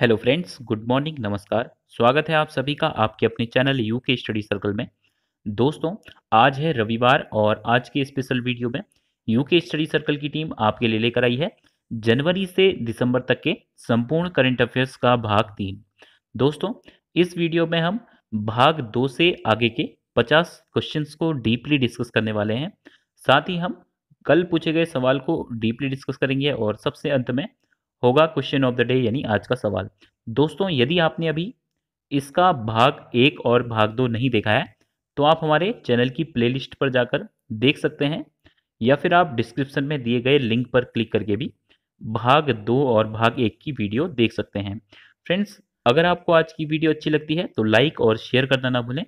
hello friends good morning नमस्कार स्वागत है आप सभी का आपके अपने channel U K study circle में दोस्तों आज है रविवार और आज के स्पेशल वीडियो में यू के स्टडी सर्कल की टीम आपके लिए लेकर आई है जनवरी से दिसंबर तक के संपूर्ण करंट अफेयर्स का भाग तीन दोस्तों इस वीडियो में हम भाग दो से आगे के पचास क्वेश्चन को डीपली डिस्कस करने वाले हैं साथ ही हम कल पूछे गए सवाल को डीपली डिस्कस करेंगे और सबसे अंत में होगा क्वेश्चन ऑफ द डे यानी आज का सवाल दोस्तों यदि आपने अभी इसका भाग एक और भाग दो नहीं देखा है तो आप हमारे चैनल की प्लेलिस्ट पर जाकर देख सकते हैं या फिर आप डिस्क्रिप्शन में दिए गए लिंक पर क्लिक करके भी भाग दो और भाग एक की वीडियो देख सकते हैं फ्रेंड्स अगर आपको आज की वीडियो अच्छी लगती है तो लाइक और शेयर करना ना भूलें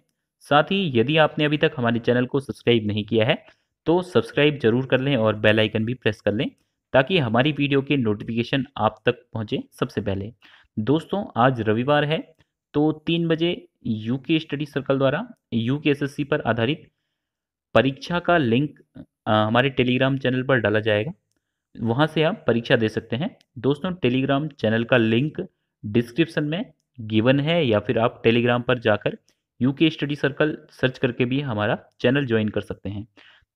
साथ ही यदि आपने अभी तक हमारे चैनल को सब्सक्राइब नहीं किया है तो सब्सक्राइब जरूर कर लें और बेल आइकन भी प्रेस कर लें ताकि हमारी वीडियो के नोटिफिकेशन आप तक पहुंचे सबसे पहले दोस्तों आज रविवार है तो तीन बजे यूके स्टडी सर्कल द्वारा यूके एस पर आधारित परीक्षा का लिंक हमारे टेलीग्राम चैनल पर डाला जाएगा वहां से आप परीक्षा दे सकते हैं दोस्तों टेलीग्राम चैनल का लिंक डिस्क्रिप्शन में गिवन है या फिर आप टेलीग्राम पर जाकर यूके स्टडी सर्कल सर्च करके भी हमारा चैनल ज्वाइन कर सकते हैं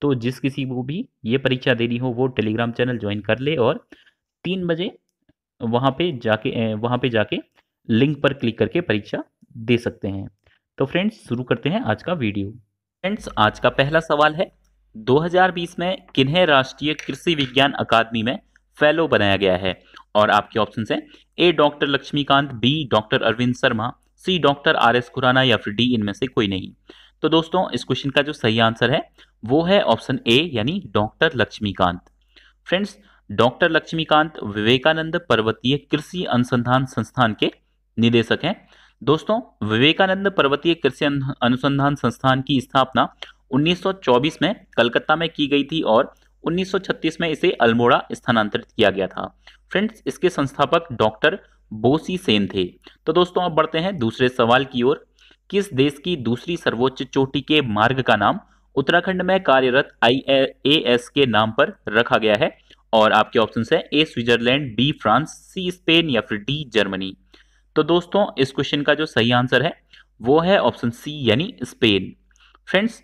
तो जिस किसी को भी ये परीक्षा देनी हो वो टेलीग्राम चैनल ज्वाइन कर ले और तीन बजे वहाँ पे जाके वहाँ पे जाके लिंक पर क्लिक करके परीक्षा दे सकते हैं तो फ्रेंड्स शुरू करते हैं आज का वीडियो फ्रेंड्स आज का पहला सवाल है 2020 में किन्हें राष्ट्रीय कृषि विज्ञान अकादमी में फेलो बनाया गया है और आपके ऑप्शन हैं A doctor Laxmikant B doctor Arvind Sharma C doctor R S Khurana या फिर डी इनमें से कोई नहीं तो दोस्तों इस क्वेश्चन का जो सही आंसर है वो है ऑप्शन ए यानी doctor Laxmikant friends doctor Laxmikant Vivekananda Parvatiya Krishi अनुसंधान संस्थान के निदेशक हैं दोस्तों विवेकानंद पर्वतीय कृषि अनुसंधान संस्थान की स्थापना 1924 में कलकत्ता में की गई थी और 1936 में इसे अल्मोड़ा स्थानांतरित किया गया था फ्रेंड्स इसके संस्थापक डॉक्टर बोसी सेन थे तो दोस्तों अब बढ़ते हैं दूसरे सवाल की ओर किस देश की दूसरी सर्वोच्च चोटी के मार्ग का नाम उत्तराखंड में कार्यरत आई ए एस के नाम पर रखा गया है और आपके ऑप्शन है A Switzerland B France C Spain या फिर डी जर्मनी तो दोस्तों इस क्वेश्चन का जो सही आंसर है वो है ऑप्शन सी यानी स्पेन फ्रेंड्स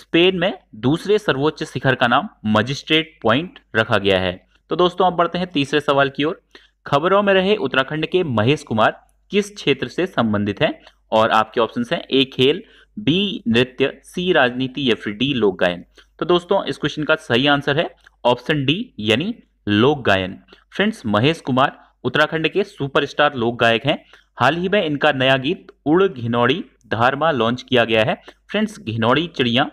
स्पेन में दूसरे सर्वोच्च शिखर का नाम मजिस्ट्रेट पॉइंट रखा गया है तो दोस्तों अब बढ़ते हैं तीसरे सवाल की ओर खबरों में रहे उत्तराखंड के महेश कुमार किस क्षेत्र से संबंधित हैं और आपके ऑप्शन हैं ए खेल बी नृत्य सी राजनीति या फिर डी लोक गायन तो दोस्तों इस क्वेश्चन का सही आंसर है ऑप्शन डी यानी लोक गायन फ्रेंड्स महेश कुमार उत्तराखंड के सुपरस्टार लोक गायक हैं हाल ही में इनका नया गीत उड़ घिनौड़ी धारमा लॉन्च किया गया है फ्रेंड्स घिनौड़ी चिड़िया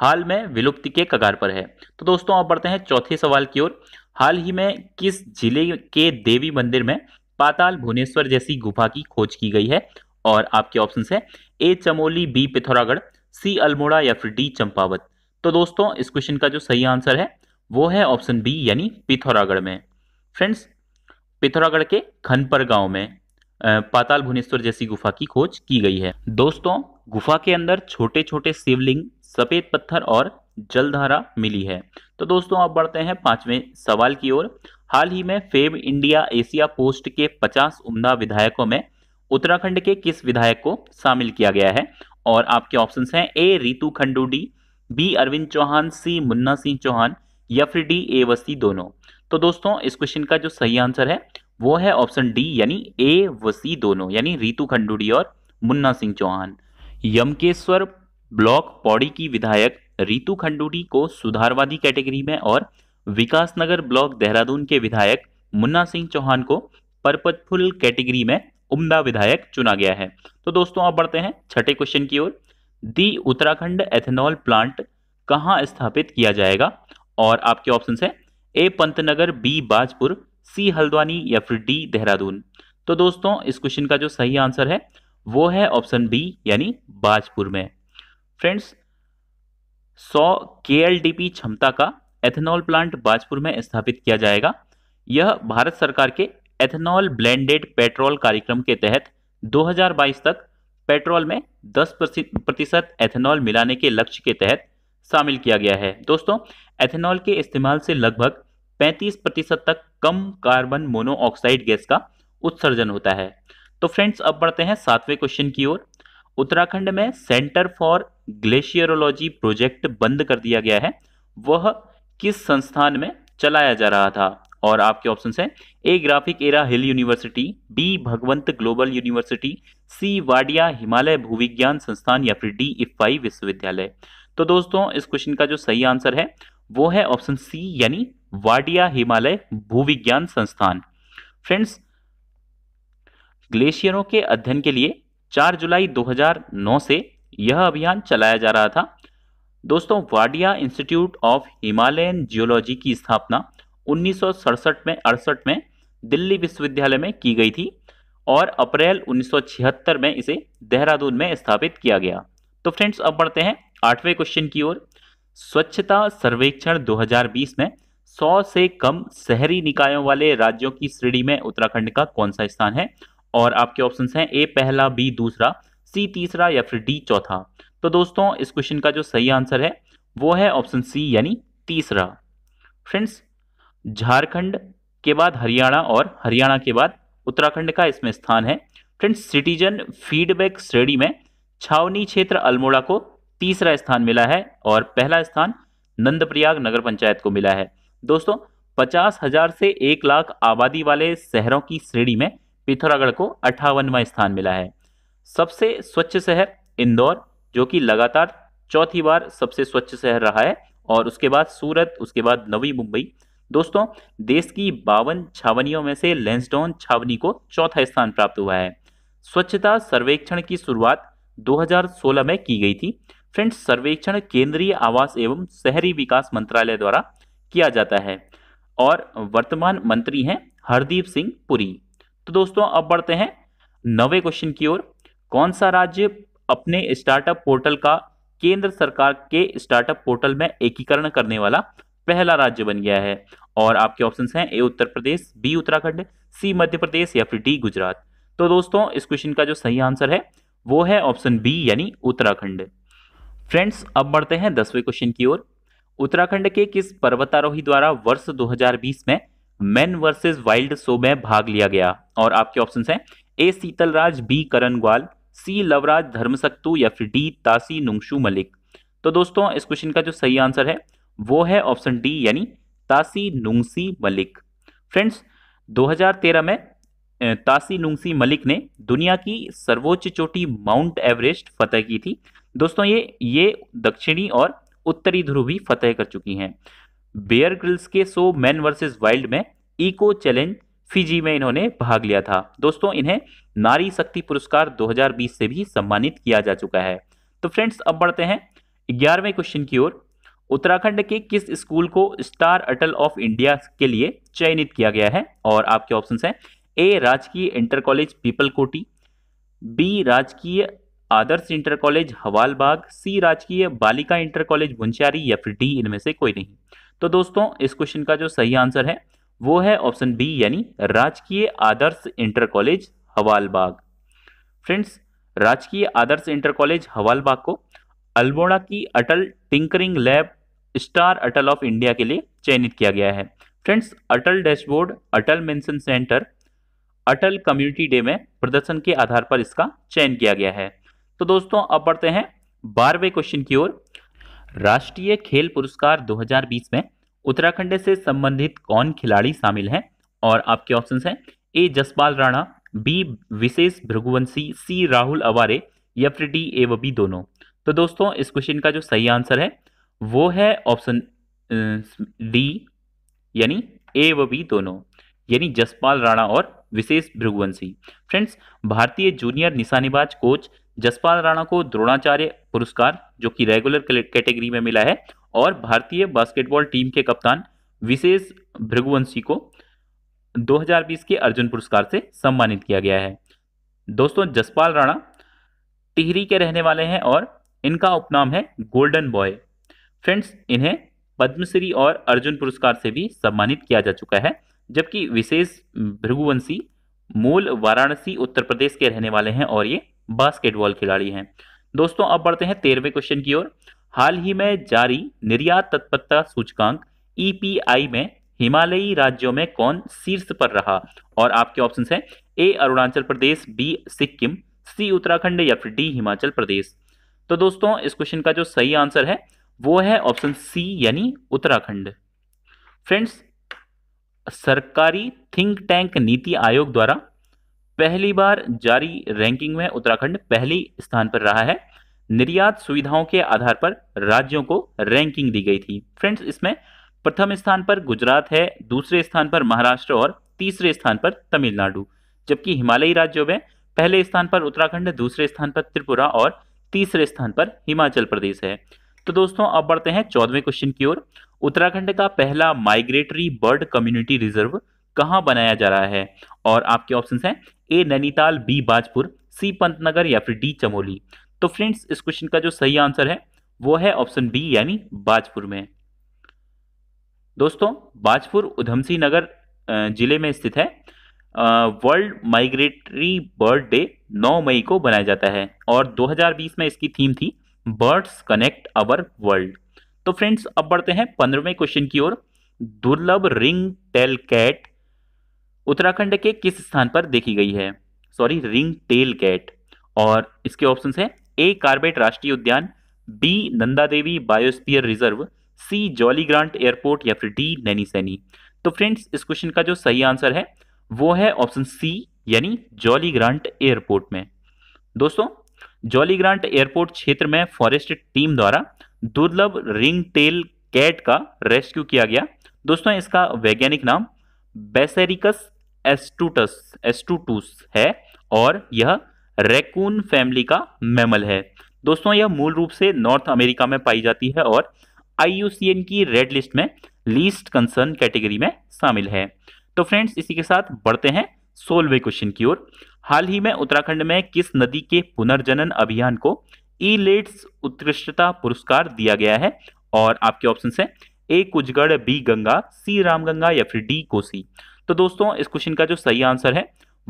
हाल में विलुप्ति के कगार पर है तो दोस्तों आप बढ़ते हैं चौथे सवाल की ओर हाल ही में किस जिले के देवी मंदिर में पाताल भुवनेश्वर जैसी गुफा की खोज की गई है और आपके ऑप्शन है A Chamoli B Pithoragarh C Almora या फिर डी चंपावत तो दोस्तों इस क्वेश्चन का जो सही आंसर है वो है ऑप्शन बी यानी पिथौरागढ़ में फ्रेंड्स पिथौरागढ़ के खनपर गांव में पाताल भुवनेश्वर जैसी गुफा की खोज की गई है दोस्तों गुफा के अंदर छोटे छोटे शिवलिंग सफेद पत्थर और जलधारा मिली है तो दोस्तों अब बढ़ते हैं पांचवें सवाल की ओर हाल ही में फेम इंडिया एशिया पोस्ट के पचास उमदा विधायकों में उत्तराखंड के किस विधायक को शामिल किया गया है और आपके ऑप्शंस हैं A Ritu Khanduri B Arvind Chauhan C Munna Singh Chauhan या फिर डी ए वसी दोनों तो दोस्तों इस क्वेश्चन का जो सही आंसर है वो है ऑप्शन डी यानी ए वसी दोनों यानी रितु खंडूडी और मुन्ना सिंह चौहान यमकेश्वर ब्लॉक पौड़ी की विधायक रितु खंडूडी को सुधारवादी कैटेगरी में और विकासनगर ब्लॉक देहरादून के विधायक मुन्ना सिंह चौहान को परपतफुल कैटेगरी में उम्दा विधायक चुना गया है तो दोस्तों आप बढ़ते हैं छठे क्वेश्चन की ओर दी उत्तराखंड एथेनॉल प्लांट कहाँ स्थापित किया जाएगा और आपके ऑप्शन है A Pantnagar B Bajpur C Haldwani या फिर डी देहरादून तो दोस्तों इस क्वेश्चन का जो सही आंसर है वो है ऑप्शन बी यानी बाजपुर में फ्रेंड्स 100 के क्षमता का एथेनॉल प्लांट बाजपुर में स्थापित किया जाएगा यह भारत सरकार के एथेनॉल ब्लेंडेड पेट्रोल कार्यक्रम के तहत 2022 तक पेट्रोल में 10 प्रतिशत एथेनॉल मिलाने के लक्ष्य के तहत शामिल किया गया है दोस्तों एथेनॉल के इस्तेमाल से लगभग 35 प्रतिशत तक कम कार्बन मोनोऑक्साइड गैस का उत्सर्जन होता है तो फ्रेंड्स अब बढ़ते हैं सातवें क्वेश्चन की ओर उत्तराखंड में सेंटर फॉर ग्लेशियरोलॉजी प्रोजेक्ट बंद कर दिया गया है वह किस संस्थान में चलाया जा रहा था और आपके ऑप्शन है A Graphic Era Hill University B Bhagwant Global University C Wadia Himalaya भूविज्ञान संस्थान या फिर डी इफाई विश्वविद्यालय तो दोस्तों इस क्वेश्चन का जो सही आंसर है वो है ऑप्शन सी यानी वाडिया हिमालय भूविज्ञान संस्थान फ्रेंड्स ग्लेशियरों के अध्ययन के लिए 4 जुलाई 2009 से यह अभियान चलाया जा रहा था दोस्तों Wadia institute of Himalayan Geology की स्थापना उन्नीस में अड़सठ में दिल्ली विश्वविद्यालय में की गई थी और अप्रैल 1976 में इसे देहरादून में स्थापित किया गया तो फ्रेंड्स अब बढ़ते हैं आठवें क्वेश्चन की ओर स्वच्छता सर्वेक्षण 2020 में 100 से कम शहरी निकायों वाले राज्यों की श्रेणी में उत्तराखंड का कौन सा स्थान है और आपके ऑप्शंस हैं ए पहला बी दूसरा सी तीसरा या फिर डी चौथा तो दोस्तों इस क्वेश्चन का जो सही आंसर है वो है ऑप्शन सी यानी तीसरा फ्रेंड्स झारखंड के बाद हरियाणा और हरियाणा के बाद उत्तराखंड का इसमें स्थान है फ्रेंड्स सिटीजन फीडबैक श्रेणी में छावनी क्षेत्र अल्मोड़ा को तीसरा स्थान मिला है और पहला स्थान नंदप्रयाग नगर पंचायत को मिला है दोस्तों पचास हजार से एक लाख आबादी वाले शहरों की श्रेणी में पिथौरागढ़ को अठावनवा स्थान मिला है सबसे स्वच्छ शहर इंदौर जो कि लगातार चौथी बार सबसे स्वच्छ शहर रहा है और उसके बाद सूरत उसके बाद नवी मुंबई दोस्तों देश की बावन छावनियों में से लेंसडोन छावनी को चौथा स्थान प्राप्त हुआ है स्वच्छता सर्वेक्षण की शुरुआत 2016 में की गई थी फ्रेंड्स सर्वेक्षण केंद्रीय आवास एवं शहरी विकास मंत्रालय द्वारा किया जाता है और वर्तमान मंत्री हैं हरदीप सिंह पुरी तो दोस्तों अब बढ़ते हैं नवे क्वेश्चन की ओर कौन सा राज्य अपने स्टार्टअप पोर्टल का केंद्र सरकार के स्टार्टअप पोर्टल में एकीकरण करने वाला पहला राज्य बन गया है और आपके ऑप्शन हैं ए उत्तर प्रदेश बी उत्तराखंड सी मध्य प्रदेश या फिर डी गुजरात तो दोस्तों इस क्वेश्चन का जो सही आंसर है वो है ऑप्शन बी यानी उत्तराखंड फ्रेंड्स अब बढ़ते हैं दसवें क्वेश्चन की ओर उत्तराखंड के किस पर्वतारोही द्वारा वर्ष 2020 में मैन वर्सेस वाइल्ड शो में भाग लिया गया और आपके ऑप्शन हैं ए शीतलराज बी करण ग्वाल सी लवराज धर्मसक्तु या फिर डी तासी नुंगशु मलिक तो दोस्तों इस क्वेश्चन का जो सही आंसर है वो है ऑप्शन डी यानी तासी नुंगसी मलिक फ्रेंड्स 2013 में तासी नुंगसी मलिक ने दुनिया की सर्वोच्च चोटी माउंट एवरेस्ट फतह की थी दोस्तों ये ये दक्षिणी और उत्तरी ध्रुव भी फतह कर चुकी हैं बेयर ग्रिल्स के सो मैन वर्सेस वाइल्ड में इको चैलेंज फिजी में इन्होंने भाग लिया था दोस्तों इन्हें नारी शक्ति पुरस्कार 2020 से भी सम्मानित किया जा चुका है तो फ्रेंड्स अब बढ़ते हैं ग्यारहवें क्वेश्चन की ओर उत्तराखंड के किस स्कूल को स्टार अटल ऑफ इंडिया के लिए चयनित किया गया है और आपके ऑप्शन हैं A Rajkiya inter college Pipalkoti B Rajkiya Adarsh inter college Hawalbag C Rajkiya Balika inter college बुंचारी या फिर डी इनमें से कोई नहीं तो दोस्तों इस क्वेश्चन का जो सही आंसर है वो है ऑप्शन बी यानी Rajkiya Adarsh inter college Hawalbag friends Rajkiya Adarsh inter college Hawalbag को अल्मोड़ा की Atal tinkering lab star Atal of India के लिए चयनित किया गया है friends Atal dashboard Atal mention centre Atal community day में प्रदर्शन के आधार पर इसका चयन किया गया है तो दोस्तों अब बढ़ते हैं बारहवें क्वेश्चन की ओर राष्ट्रीय खेल पुरस्कार 2020 में उत्तराखंड से संबंधित कौन खिलाड़ी शामिल हैं और आपके ऑप्शन हैं A Jaspal Rana B Vishesh Bhriguvanshi C Rahul Aware या फिर डी ए वी दोनों तो दोस्तों इस क्वेश्चन का जो सही आंसर है वो है ऑप्शन डी यानी ए व बी दोनों यानी जसपाल राणा और विशेष भृगुवंशी फ्रेंड्स भारतीय जूनियर निशानेबाज कोच जसपाल राणा को द्रोणाचार्य पुरस्कार जो कि रेगुलर कैटेगरी में मिला है और भारतीय बास्केटबॉल टीम के कप्तान विशेष भृगुवंशी को 2020 के अर्जुन पुरस्कार से सम्मानित किया गया है दोस्तों जसपाल राणा टिहरी के रहने वाले हैं और इनका उपनाम है गोल्डन बॉय फ्रेंड्स इन्हें पद्मश्री और अर्जुन पुरस्कार से भी सम्मानित किया जा चुका है जबकि विशेष भृगुवंशी मूल वाराणसी उत्तर प्रदेश के रहने वाले हैं और ये बास्केटबॉल खिलाड़ी हैं दोस्तों अब बढ़ते हैं तेरहवें क्वेश्चन की ओर हाल ही में जारी निर्यात तत्परता सूचकांक ईपीआई e में हिमालयी राज्यों में कौन शीर्ष पर रहा और आपके ऑप्शन हैं A Arunachal Pradesh B Sikkim C Uttarakhand या फिर डी हिमाचल प्रदेश तो दोस्तों इस क्वेश्चन का जो सही आंसर है वो है ऑप्शन सी यानी उत्तराखंड फ्रेंड्स सरकारी थिंक टैंक नीति आयोग द्वारा पहली बार जारी रैंकिंग में उत्तराखंड पहली स्थान पर रहा है निर्यात सुविधाओं के आधार पर राज्यों को रैंकिंग दी गई थी फ्रेंड्स इसमें प्रथम स्थान पर गुजरात है दूसरे स्थान पर महाराष्ट्र और तीसरे स्थान पर तमिलनाडु जबकि हिमालयी राज्यों में पहले स्थान पर उत्तराखंड दूसरे स्थान पर त्रिपुरा और तीसरे स्थान पर हिमाचल प्रदेश है तो दोस्तों अब बढ़ते हैं चौदहवें क्वेश्चन की ओर उत्तराखंड का पहला माइग्रेटरी बर्ड कम्युनिटी रिजर्व कहाँ बनाया जा रहा है और आपके ऑप्शन हैं A Nainital B Bajpur C Pantnagar या फिर डी चमोली तो फ्रेंड्स इस क्वेश्चन का जो सही आंसर है वो है ऑप्शन बी यानी बाजपुर में दोस्तों बाजपुर उधमसी नगर जिले में स्थित है वर्ल्ड माइग्रेटरी बर्ड डे 9 मई को बनाया जाता है और 2020 में इसकी थीम थी बर्ड्स कनेक्ट अवर वर्ल्ड तो फ्रेंड्स अब बढ़ते हैं पंद्रहवें क्वेश्चन की ओर दुर्लभ रिंग टेल कैट उत्तराखंड के किस स्थान पर देखी गई है सॉरी रिंग टेल कैट और इसके ऑप्शन है ए कार्बेट राष्ट्रीय उद्यान B Nanda Devi biosphere reserve C Jolly Grant airport या फिर डी नैनी सैनी तो फ्रेंड्स इस क्वेश्चन का जो सही आंसर है वो है ऑप्शन सी यानी जॉली ग्रांट एयरपोर्ट में दोस्तों जॉली ग्रांट एयरपोर्ट क्षेत्र में फॉरेस्ट टीम द्वारा दुर्लभ रिंग टेल कैट का रेस्क्यू किया गया दोस्तों इसका वैज्ञानिक नाम बेसेरिकस एस्टूटस एस्टूटूस है और यह रेकून फैमिली का मैमल है दोस्तों यह मूल रूप से नॉर्थ अमेरिका में पाई जाती है और आई की रेड लिस्ट में लीस्ट कंसर्न कैटेगरी में शामिल है तो फ्रेंड्स इसी के साथ बढ़ते हैं सोलवे क्वेश्चन की ओर हाल ही में उत्तराखंड में किस नदी के पुनर्जनन अभियान को ई लेट्स उत्कृष्टता पुरस्कार दिया गया है और आपके ऑप्शन है ए कुछगढ़ बी गंगा सी रामगंगा या फिर डी कोसी तो दोस्तों इस क्वेश्चन का जो सही आंसर है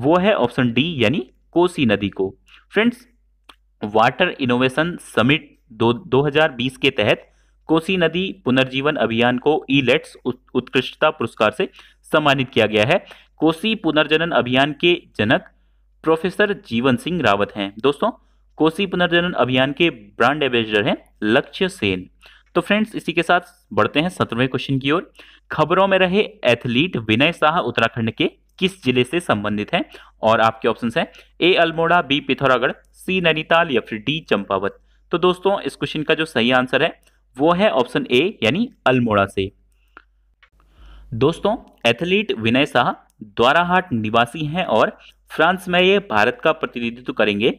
वो है ऑप्शन डी यानी कोसी नदी को फ्रेंड्स वाटर इनोवेशन समिट दो 2020 के तहत कोसी नदी पुनर्जीवन अभियान को ई लेट्स उत्कृष्टता पुरस्कार से सम्मानित किया गया है कोसी पुनर्जनन अभियान के जनक प्रोफेसर जीवन सिंह रावत हैं दोस्तों कोसी पुनर्जनन अभियान के ब्रांड एम्बेसडर हैं लक्ष्य सेन तो फ्रेंड्स इसी के साथ बढ़ते हैं सत्रहवें क्वेश्चन की ओर खबरों में रहे एथलीट विनय शाह उत्तराखंड के किस जिले से संबंधित हैं और आपके ऑप्शन हैं A Almora B Pithoragarh C Nainital या फिर डी चंपावत तो दोस्तों इस क्वेश्चन का जो सही आंसर है वो है ऑप्शन ए यानी अल्मोड़ा से दोस्तों एथलीट विनय शाह द्वाराहाट निवासी हैं और फ्रांस में ये भारत का प्रतिनिधित्व करेंगे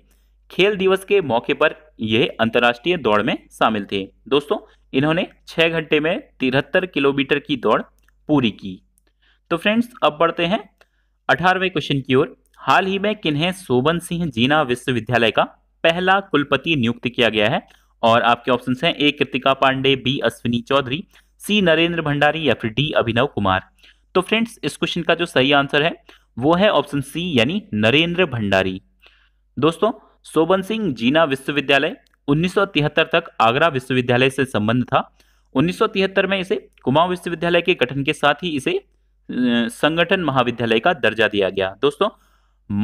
खेल दिवस के मौके पर यह अंतर्राष्ट्रीय दौड़ में शामिल थे दोस्तों इन्होंने छः घंटे में तिहत्तर किलोमीटर की दौड़ पूरी की तो फ्रेंड्स अब बढ़ते हैं अठारहवें क्वेश्चन की ओर हाल ही में किन्हें शोभन सिंह जीना विश्वविद्यालय का पहला कुलपति नियुक्त किया गया है और आपके ऑप्शन हैं A Kritika Pandey B Ashwini Chaudhary C Narendra Bhandari या फिर डी अभिनव कुमार तो फ्रेंड्स इस क्वेश्चन का जो सही आंसर है वो है ऑप्शन सी यानी नरेंद्र भंडारी दोस्तों सोबन सिंह जीना विश्वविद्यालय 1973 तक आगरा विश्वविद्यालय से संबंध था 1973 में इसे कुमाऊं विश्वविद्यालय के गठन के साथ ही इसे संगठन महाविद्यालय का दर्जा दिया गया दोस्तों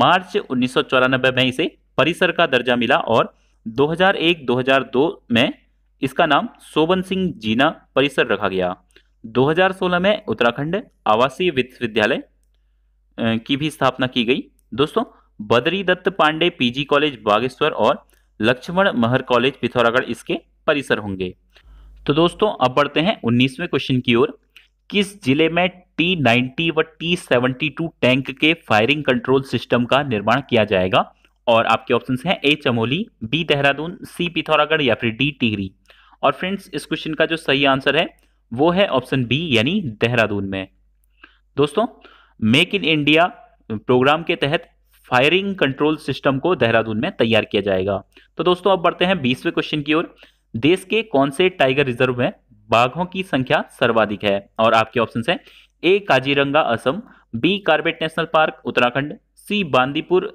मार्च उन्नीस में इसे परिसर का दर्जा मिला और 2001-2002 में इसका नाम सोबन सिंह जीना परिसर रखा गया 2016 में उत्तराखंड आवासीय विश्वविद्यालय की भी स्थापना की गई दोस्तों बदरी दत्त पांडे पीजी कॉलेज बागेश्वर और लक्ष्मण महर कॉलेज पिथौरागढ़ इसके परिसर होंगे तो दोस्तों अब बढ़ते हैं उन्नीसवें क्वेश्चन की ओर किस जिले में टी नाइन्टी व टी सेवेंटी टू टैंक के फायरिंग कंट्रोल सिस्टम का निर्माण किया जाएगा और आपके ऑप्शन हैं A Chamoli B Dehradun C Pithoragarh या फिर डी टिहरी और फ्रेंड्स इस क्वेश्चन का जो सही आंसर है वो है ऑप्शन बी यानी देहरादून में दोस्तों मेक इन इंडिया प्रोग्राम के तहत फायरिंग कंट्रोल सिस्टम को देहरादून में तैयार किया जाएगा तो दोस्तों अब बढ़ते हैं बीसवें क्वेश्चन की ओर देश के कौन से टाइगर रिजर्व में बाघों की संख्या सर्वाधिक है और आपके ऑप्शन है A Kaziranga Assam B Corbett national park Uttarakhand C Bandipur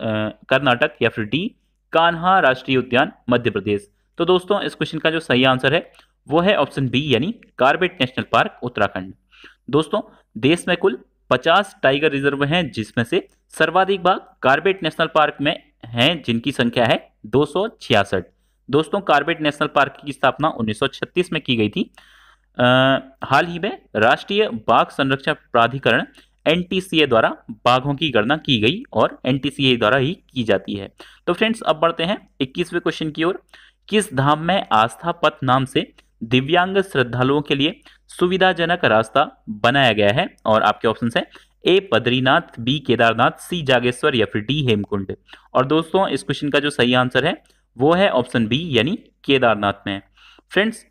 Karnataka या फिर डी कान्हा राष्ट्रीय उद्यान मध्य प्रदेश तो दोस्तों इस क्वेश्चन का जो सही आंसर है वो है ऑप्शन बी यानी कार्बेट नेशनल पार्क उत्तराखंड दोस्तों देश में कुल पचास टाइगर रिजर्व हैं जिसमें से सर्वाधिक भाग कार्बेट नेशनल पार्क में हैं जिनकी संख्या है दो दोस्तों कार्बेट नेशनल पार्क की स्थापना 1936 में की गई थी आ, हाल ही में राष्ट्रीय बाघ संरक्षण प्राधिकरण एन द्वारा बाघों की गणना की गई और एन द्वारा ही की जाती है तो फ्रेंड्स अब बढ़ते हैं 21वें क्वेश्चन की ओर किस धाम में आस्था पथ नाम से दिव्यांग श्रद्धालुओं के लिए सुविधाजनक रास्ता बनाया गया है और आपके ऑप्शन है A Badrinath B Kedarnath C Jageshwar या फिर डी हेमकुंड और दोस्तों इस क्वेश्चन का जो सही आंसर है वो है ऑप्शन बी यानी केदारनाथ में फ्रेंड्स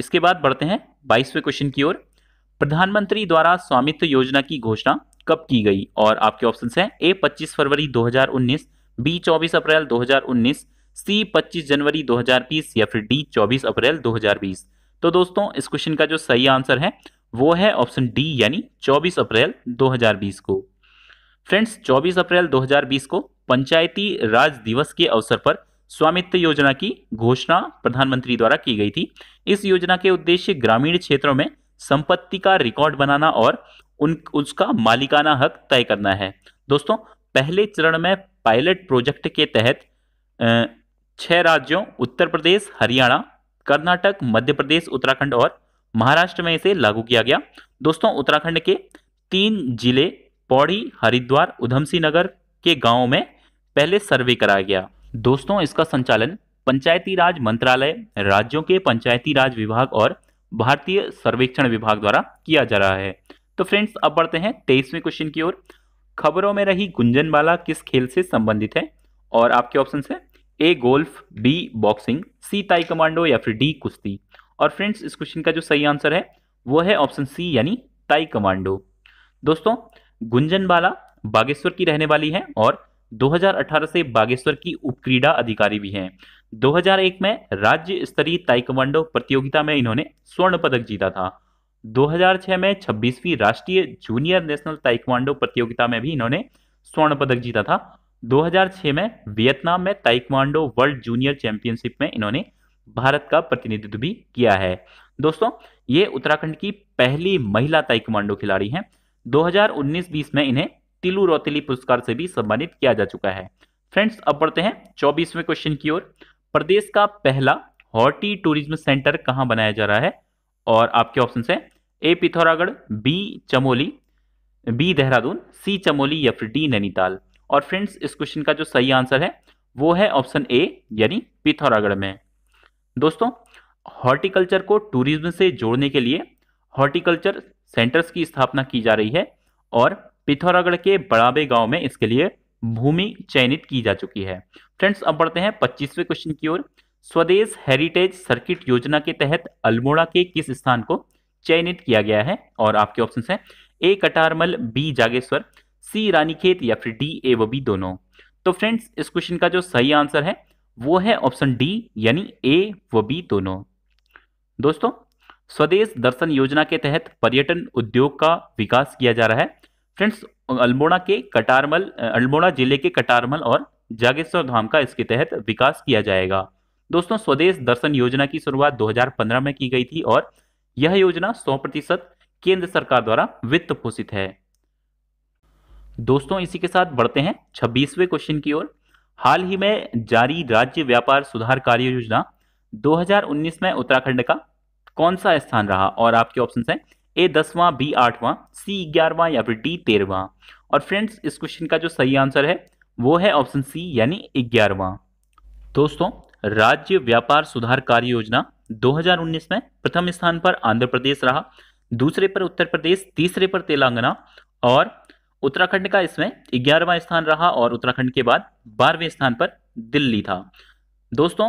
इसके बाद बढ़ते हैं बाईसवें क्वेश्चन की ओर प्रधानमंत्री द्वारा स्वामित्व योजना की घोषणा कब की गई और आपके ऑप्शन है ए पच्चीस फरवरी दो बी चौबीस अप्रैल दो सी 25 जनवरी 2020 या फिर डी 24 अप्रैल 2020 तो दोस्तों इस क्वेश्चन का जो सही आंसर है वो है ऑप्शन डी यानी 24 अप्रैल 2020 को फ्रेंड्स 24 अप्रैल 2020 को पंचायती राज दिवस के अवसर पर स्वामित्व योजना की घोषणा प्रधानमंत्री द्वारा की गई थी इस योजना के उद्देश्य ग्रामीण क्षेत्रों में संपत्ति का रिकॉर्ड बनाना और उन उसका मालिकाना हक तय करना है दोस्तों पहले चरण में पायलट प्रोजेक्ट के तहत छह राज्यों उत्तर प्रदेश हरियाणा कर्नाटक मध्य प्रदेश उत्तराखंड और महाराष्ट्र में इसे लागू किया गया दोस्तों उत्तराखंड के तीन जिले पौड़ी हरिद्वार उधमसिंह नगर के गांवों में पहले सर्वे कराया गया दोस्तों इसका संचालन पंचायती राज मंत्रालय राज्यों के पंचायती राज विभाग और भारतीय सर्वेक्षण विभाग द्वारा किया जा रहा है तो फ्रेंड्स अब बढ़ते हैं तेईसवें क्वेश्चन की ओर खबरों में रही गुंजन वाला किस खेल से संबंधित है और आपके ऑप्शन है A golf B boxing C taekwondo या फिर डी कुश्ती और फ्रेंड्स इस क्वेश्चन का जो सही आंसर है वो है ऑप्शन सी यानी ताई कमांडो दोस्तों गुंजन बाला बागेश्वर की रहने वाली है और 2018 से बागेश्वर की उपक्रीड़ा अधिकारी भी हैं 2001 में राज्य स्तरीय कमांडो प्रतियोगिता में इन्होंने स्वर्ण पदक जीता था 2006 में 26वीं राष्ट्रीय जूनियर नेशनल ताइक्वांडो प्रतियोगिता में भी इन्होंने स्वर्ण पदक जीता था 2006 में वियतनाम में ताइक्वांडो वर्ल्ड जूनियर चैंपियनशिप में इन्होंने भारत का प्रतिनिधित्व भी किया है दोस्तों ये उत्तराखंड की पहली महिला ताइक्वांडो खिलाड़ी हैं 2019-20 में इन्हें तिलू रौतेली पुरस्कार से भी सम्मानित किया जा चुका है फ्रेंड्स अब बढ़ते हैं चौबीसवें क्वेश्चन की ओर प्रदेश का पहला हॉर्टी टूरिज्म सेंटर कहाँ बनाया जा रहा है और आपके ऑप्शन है A Pithoragarh B Chamoli B Dehradun C Chamoli या फिर डी नैनीताल और फ्रेंड्स इस क्वेश्चन का जो सही आंसर है वो है ऑप्शन ए यानी पिथौरागढ़ में दोस्तों हॉर्टिकल्चर को टूरिज्म से जोड़ने के लिए हॉर्टिकल्चर सेंटर्स की स्थापना की जा रही है और पिथौरागढ़ के बड़ाबे गांव में इसके लिए भूमि चयनित की जा चुकी है फ्रेंड्स अब बढ़ते हैं पच्चीसवें क्वेश्चन की ओर स्वदेश हेरिटेज सर्किट योजना के तहत अल्मोड़ा के किस स्थान को चयनित किया गया है और आपके ऑप्शन हैं A Katarmal B Jageshwar C Ranikhet या फिर डी ए व बी दोनों तो फ्रेंड्स इस क्वेश्चन का जो सही आंसर है वो है ऑप्शन डी यानी ए व बी दोनों दोस्तों स्वदेश दर्शन योजना के तहत पर्यटन उद्योग का विकास किया जा रहा है फ्रेंड्स अल्मोड़ा के कटारमल अल्मोड़ा जिले के कटारमल और जागेश्वर धाम का इसके तहत विकास किया जाएगा दोस्तों स्वदेश दर्शन योजना की शुरुआत 2015 में की गई थी और यह योजना 100 प्रतिशत केंद्र सरकार द्वारा वित्त पोषित है दोस्तों इसी के साथ बढ़ते हैं छब्बीसवें क्वेश्चन की ओर हाल ही में जारी राज्य व्यापार सुधार कार्य योजना 2019 में उत्तराखंड का कौन सा स्थान रहा और आपके ऑप्शन हैं ए दसवां बी आठवां सी ग्यारहवां या फिर डी तेरहवां और फ्रेंड्स इस क्वेश्चन का जो सही आंसर है वो है ऑप्शन सी यानी ग्यारहवां दोस्तों राज्य व्यापार सुधार कार्य योजना 2019 में प्रथम स्थान पर आंध्र प्रदेश रहा दूसरे पर उत्तर प्रदेश तीसरे पर तेलंगाना और उत्तराखंड का इसमें ग्यारहवां स्थान रहा और उत्तराखंड के बाद बारहवें स्थान पर दिल्ली था दोस्तों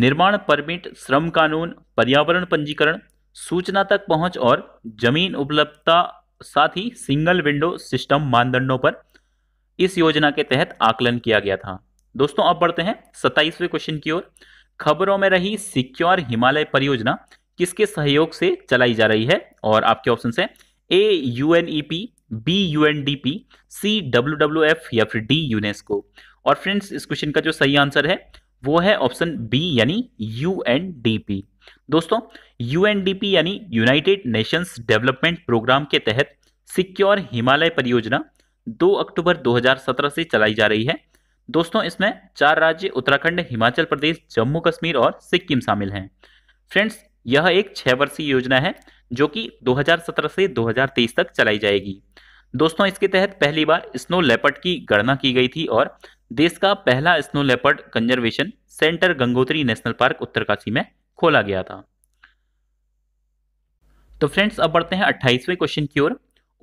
निर्माण परमिट श्रम कानून पर्यावरण पंजीकरण सूचना तक पहुंच और जमीन उपलब्धता साथ ही सिंगल विंडो सिस्टम मानदंडों पर इस योजना के तहत आकलन किया गया था दोस्तों अब बढ़ते हैं सत्ताईसवें क्वेश्चन की ओर खबरों में रही सिक्योर हिमालय परियोजना किसके सहयोग से चलाई जा रही है और आपके ऑप्शन है A UNEP B U N D P C W W F या फिर डी यूनेस्को और फ्रेंड्स इस क्वेश्चन का जो सही आंसर है वो है ऑप्शन बी यानी यू एन डी पी दोस्तों यू एन डी पी यानी यूनाइटेड नेशंस डेवलपमेंट प्रोग्राम के तहत सिक्योर हिमालय परियोजना 2 अक्टूबर 2017 से चलाई जा रही है दोस्तों इसमें चार राज्य उत्तराखंड हिमाचल प्रदेश जम्मू कश्मीर और सिक्किम शामिल हैं फ्रेंड्स यह एक छः वर्षीय योजना है जो कि 2017 से 2023 तक चलाई जाएगी दोस्तों इसके तहत पहली बार स्नो लेपर्ड की गणना की गई थी और देश का पहला snow leopard conservation centre Gangotri national park Uttarkashi में खोला गया था तो फ्रेंड्स अब बढ़ते हैं अट्ठाईसवें क्वेश्चन की ओर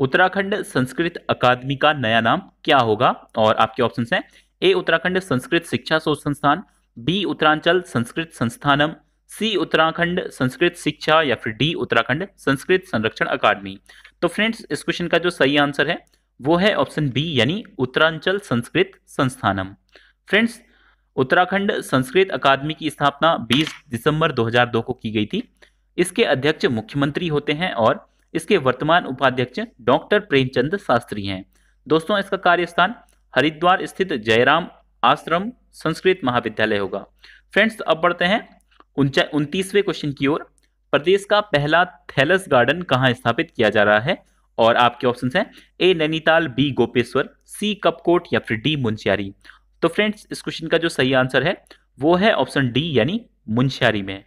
उत्तराखंड संस्कृत अकादमी का नया नाम क्या होगा और आपके ऑप्शन हैं ए उत्तराखंड संस्कृत शिक्षा शोध संस्थान बी उत्तरांचल संस्कृत संस्थानम सी उत्तराखंड संस्कृत शिक्षा या फिर डी उत्तराखंड संस्कृत संरक्षण अकादमी तो फ्रेंड्स इस क्वेश्चन का जो सही आंसर है वो है ऑप्शन बी यानी उत्तरांचल संस्कृत संस्थानम फ्रेंड्स उत्तराखंड संस्कृत अकादमी की स्थापना 20 दिसंबर 2002 को की गई थी इसके अध्यक्ष मुख्यमंत्री होते हैं और इसके वर्तमान उपाध्यक्ष डॉक्टर प्रेमचंद शास्त्री हैं दोस्तों इसका कार्यस्थान हरिद्वार स्थित जयराम आश्रम संस्कृत महाविद्यालय होगा फ्रेंड्स अब बढ़ते हैं उनतीसवें क्वेश्चन की ओर प्रदेश का पहला थैलस गार्डन कहाँ स्थापित किया जा रहा है और आपके ऑप्शन हैं A Nainital B Gopeshwar C Kapkot या फिर डी मुंशियारी तो फ्रेंड्स इस क्वेश्चन का जो सही आंसर है वो है ऑप्शन डी यानी मुंशियारी में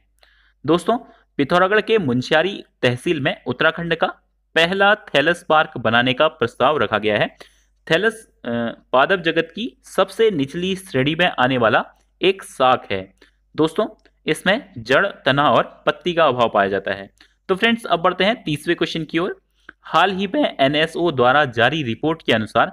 दोस्तों पिथौरागढ़ के मुंशियारी तहसील में उत्तराखंड का पहला थैलस पार्क बनाने का प्रस्ताव रखा गया है थैलस पादप जगत की सबसे निचली श्रेणी में आने वाला एक साख है दोस्तों इसमें जड़ तना और पत्ती का अभाव पाया जाता है तो फ्रेंड्स अब बढ़ते हैं तीसरे क्वेश्चन की ओर हाल ही में एनएसओ द्वारा जारी रिपोर्ट के अनुसार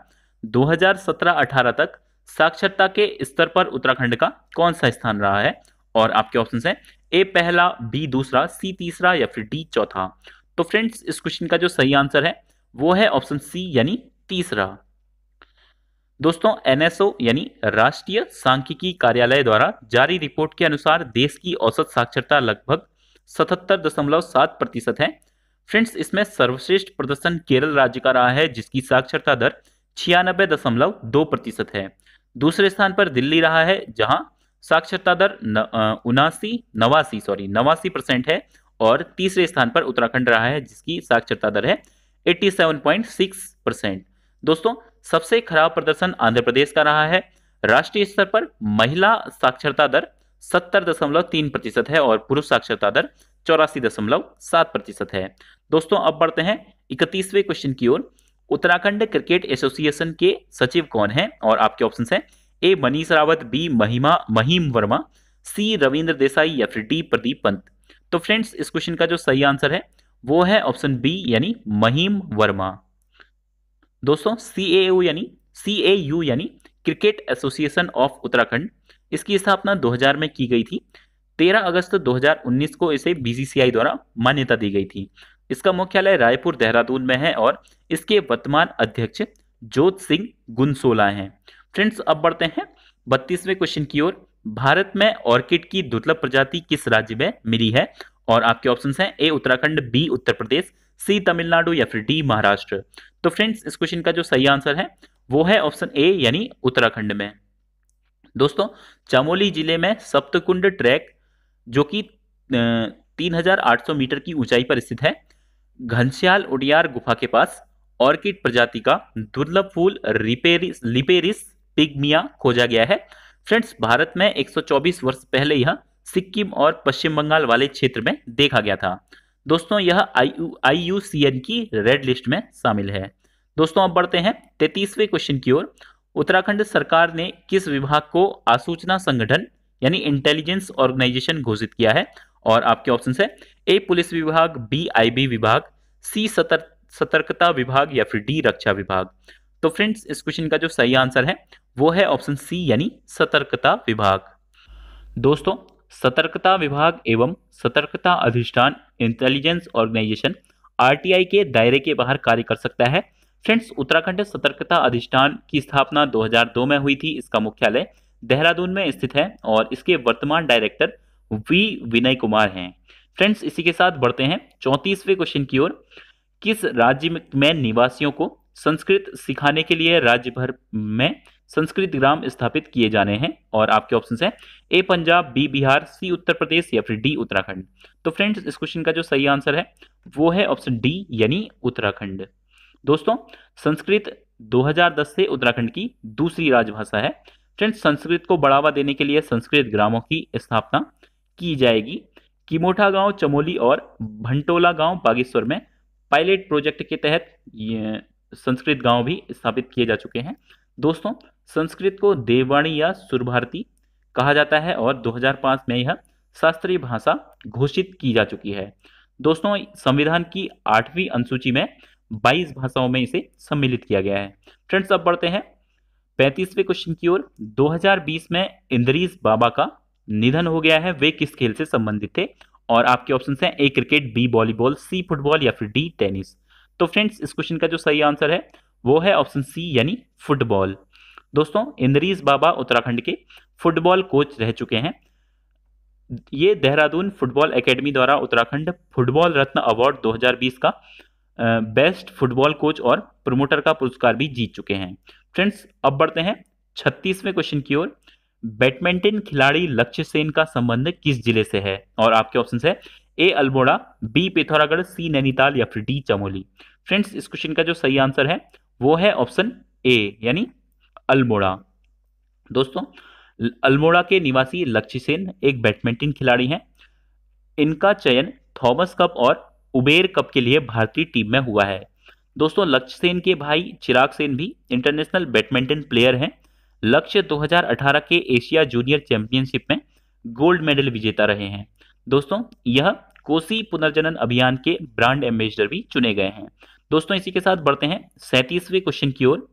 2017-18 तक साक्षरता के स्तर पर उत्तराखंड का कौन सा स्थान रहा है और आपके ऑप्शन हैं ए पहला बी दूसरा सी तीसरा या फिर डी चौथा तो फ्रेंड्स इस क्वेश्चन का जो सही आंसर है वो है ऑप्शन सी यानी तीसरा दोस्तों एनएसओ यानी राष्ट्रीय सांख्यिकी कार्यालय द्वारा जारी रिपोर्ट के अनुसार देश की औसत साक्षरता लगभग 77.7 प्रतिशत है फ्रेंड्स इसमें सर्वश्रेष्ठ प्रदर्शन केरल राज्य का रहा है जिसकी साक्षरता दर छियानबे दशमलव दो प्रतिशत है दूसरे स्थान पर दिल्ली रहा है जहां साक्षरता दर उनासी नवासी सॉरी नवासी परसेंट है और तीसरे स्थान पर उत्तराखंड रहा है जिसकी साक्षरता दर है 87.6 परसेंट दोस्तों सबसे खराब प्रदर्शन आंध्र प्रदेश का रहा है राष्ट्रीय स्तर पर महिला साक्षरता दर सत्तर दशमलव तीन प्रतिशत है और पुरुष साक्षरता दर चौरासी दशमलव सात प्रतिशत है दोस्तों अब बढ़ते हैं इकतीसवें क्वेश्चन की ओर उत्तराखंड क्रिकेट एसोसिएशन के सचिव कौन हैं और आपके ऑप्शन हैं ए मनीष रावत बी महिमा महिम वर्मा सी रविंद्र देसाई या फिर डी प्रदीप पंत तो फ्रेंड्स इस क्वेश्चन का जो सही आंसर है वो है ऑप्शन बी यानी महिम वर्मा दोस्तों सी यानी सी यानी क्रिकेट एसोसिएशन ऑफ उत्तराखंड इसकी स्थापना 2000 में की गई थी 13 अगस्त 2019 को इसे बीसीसीआई द्वारा मान्यता दी गई थी इसका मुख्यालय रायपुर देहरादून में है और इसके वर्तमान अध्यक्ष जोत सिंह गुनसोला हैं फ्रेंड्स अब बढ़ते हैं बत्तीसवें क्वेश्चन की ओर भारत में ऑर्किड की दुर्लभ प्रजाति किस राज्य में मिली है और आपके ऑप्शन हैं A Uttarakhand B Uttar Pradesh C Tamil Nadu या फिर डी महाराष्ट्र तो फ्रेंड्स इस क्वेश्चन का जो सही आंसर है वो है ऑप्शन ए यानी उत्तराखंड में दोस्तों चमोली जिले में सप्तकुंड ट्रैक जो कि 3800 मीटर की ऊंचाई पर स्थित है घनश्याल उडियार गुफा के पास ऑर्किड प्रजाति का दुर्लभ फूल रिपेरिस लिपेरिस पिग्मिया खोजा गया है फ्रेंड्स भारत में 124 वर्ष पहले यह सिक्किम और पश्चिम बंगाल वाले क्षेत्र में देखा गया था दोस्तों यह आई यू की रेड लिस्ट में शामिल है दोस्तों अब बढ़ते हैं तैतीसवें क्वेश्चन की ओर उत्तराखंड सरकार ने किस विभाग को आसूचना संगठन यानी इंटेलिजेंस ऑर्गेनाइजेशन घोषित किया है और आपके ऑप्शन है ए पुलिस विभाग बी आई विभाग सी सतर सतर्कता विभाग या फिर डी रक्षा विभाग तो फ्रेंड्स इस क्वेश्चन का जो सही आंसर है वो है ऑप्शन सी यानी सतर्कता विभाग दोस्तों सतर्कता विभाग एवं सतर्कता अधिष्ठान इंटेलिजेंस ऑर्गेनाइजेशन आर के दायरे के बाहर कार्य कर सकता है फ्रेंड्स उत्तराखंड सतर्कता अधिष्ठान की स्थापना 2002 में हुई थी इसका मुख्यालय देहरादून में स्थित है और इसके वर्तमान डायरेक्टर वी विनय कुमार हैं फ्रेंड्स इसी के साथ बढ़ते हैं चौंतीसवें क्वेश्चन की ओर किस राज्य में निवासियों को संस्कृत सिखाने के लिए राज्य भर में संस्कृत ग्राम स्थापित किए जाने हैं और आपके ऑप्शन हैं A Punjab B Bihar C Uttar Pradesh या फिर डी उत्तराखंड तो फ्रेंड्स इस क्वेश्चन का जो सही आंसर है वो है ऑप्शन डी यानी उत्तराखंड दोस्तों संस्कृत 2010 से उत्तराखंड की दूसरी राजभाषा है फ्रेंड्स संस्कृत को बढ़ावा देने के लिए संस्कृत ग्रामों की स्थापना की जाएगी किमोठा गांव चमोली और भंटोला गांव बागेश्वर में पायलट प्रोजेक्ट के तहत संस्कृत गांव भी स्थापित किए जा चुके हैं दोस्तों संस्कृत को देववाणी या सुरभारती कहा जाता है और 2005 में यह शास्त्रीय भाषा घोषित की जा चुकी है दोस्तों संविधान की आठवीं अनुसूची में 22 भाषाओं में इसे सम्मिलित किया गया है फ्रेंड्स अब बढ़ते हैं पैंतीसवें क्वेश्चन की ओर 2020 में इंद्रीज बाबा का निधन हो गया है वे किस खेल से संबंधित थे और आपके ऑप्शन हैं A cricket B volleyball C football या फिर डी टेनिस तो फ्रेंड्स इस क्वेश्चन का जो सही आंसर है वो है ऑप्शन सी यानी फुटबॉल दोस्तों इंद्रीज बाबा उत्तराखंड के फुटबॉल कोच रह चुके हैं ये देहरादून फुटबॉल एकेडमी द्वारा उत्तराखंड फुटबॉल रत्न अवार्ड 2020 का बेस्ट फुटबॉल कोच और प्रमोटर का पुरस्कार भी जीत चुके हैं फ्रेंड्स अब बढ़ते हैं छत्तीसवें क्वेश्चन की ओर बैडमिंटन खिलाड़ी लक्ष्य सेन का संबंध किस जिले से है और आपके ऑप्शन है A Almora B Pithoragarh C Nainital या फिर डी चमोली फ्रेंड्स इस क्वेश्चन का जो सही आंसर है वो है ऑप्शन ए यानी अल्मोड़ा दोस्तों अल्मोड़ा के निवासी लक्ष्य सेन एक बैडमिंटन खिलाड़ी हैं इनका चयन थॉमस कप और उबेर कप के लिए भारतीय टीम में हुआ है दोस्तों लक्ष्य सेन के भाई चिराग सेन भी इंटरनेशनल बैडमिंटन प्लेयर हैं लक्ष्य 2018 के एशिया जूनियर चैंपियनशिप में गोल्ड मेडल विजेता रहे हैं दोस्तों यह कोसी पुनर्जनन अभियान के ब्रांड एम्बेसडर भी चुने गए हैं दोस्तों इसी के साथ बढ़ते हैं सैंतीसवें क्वेश्चन की ओर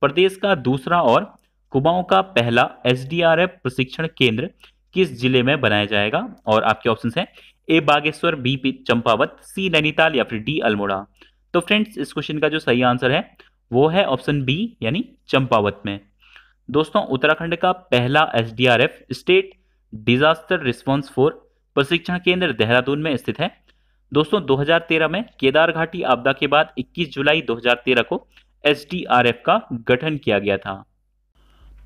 प्रदेश का दूसरा और कुमाऊं का पहला एसडीआरएफ प्रशिक्षण केंद्र किस जिले में बनाया जाएगा और आपके ऑप्शन हैं A Bageshwar B Champawat C Nainital या फिर डी अल्मोड़ा तो फ्रेंड्स इस क्वेश्चन का जो सही आंसर है वो है ऑप्शन बी यानी चंपावत में दोस्तों उत्तराखंड का पहला S state disaster response force प्रशिक्षण केंद्र देहरादून में स्थित है दोस्तों 2013 में केदार घाटी आपदा के बाद 21 जुलाई 2013 को एस का गठन किया गया था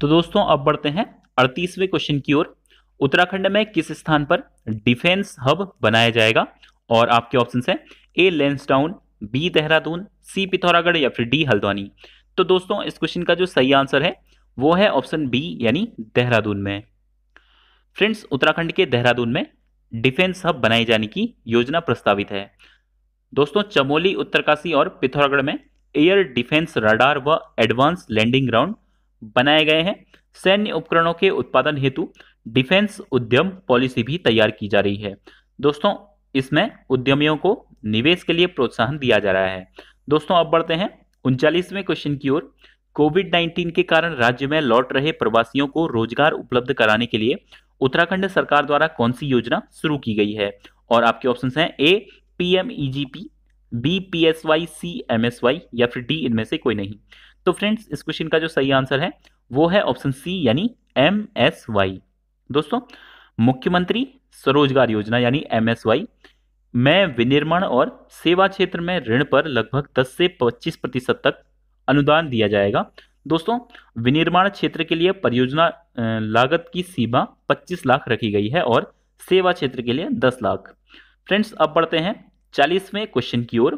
तो दोस्तों अब बढ़ते हैं अड़तीसवें क्वेश्चन की ओर उत्तराखंड में किस स्थान पर डिफेंस हब बनाया जाएगा और आपके ऑप्शन है A Lansdowne B Dehradun C Pithoragarh या फिर डी हल्द्वानी तो दोस्तों इस क्वेश्चन का जो सही आंसर है वो है ऑप्शन बी यानी देहरादून में फ्रेंड्स उत्तराखंड के देहरादून में डिफेंस हब बनाए जाने की योजना प्रस्तावित है दोस्तों चमोली उत्तरकाशी और पिथौरागढ़ में एयर डिफेंस रडार व एडवांस लैंडिंग ग्राउंड बनाए गए हैं सैन्य उपकरणों के उत्पादन हेतु डिफेंस उद्यम पॉलिसी भी तैयार की जा रही है दोस्तों इसमें उद्यमियों को निवेश के लिए प्रोत्साहन दिया जा रहा है दोस्तों अब बढ़ते हैं उनचालीसवें क्वेश्चन की ओर कोविड 19 के कारण राज्य में लौट रहे प्रवासियों को रोजगार उपलब्ध कराने के लिए उत्तराखंड सरकार द्वारा कौन सी योजना शुरू की गई है और आपके ऑप्शन हैं A P M E G P B P S Y C M S Y या फिर डी इनमें से कोई नहीं तो फ्रेंड्स इस क्वेश्चन का जो सही आंसर है वो है ऑप्शन सी यानी एम एस वाई दोस्तों मुख्यमंत्री स्वरोजगार योजना यानी एम एस वाई में विनिर्माण और सेवा क्षेत्र में ऋण पर लगभग 10 से 25 प्रतिशत तक अनुदान दिया जाएगा दोस्तों विनिर्माण क्षेत्र के लिए परियोजना लागत की सीमा 25 लाख रखी गई है और सेवा क्षेत्र के लिए 10 लाख फ्रेंड्स अब बढ़ते हैं चालीसवें क्वेश्चन की ओर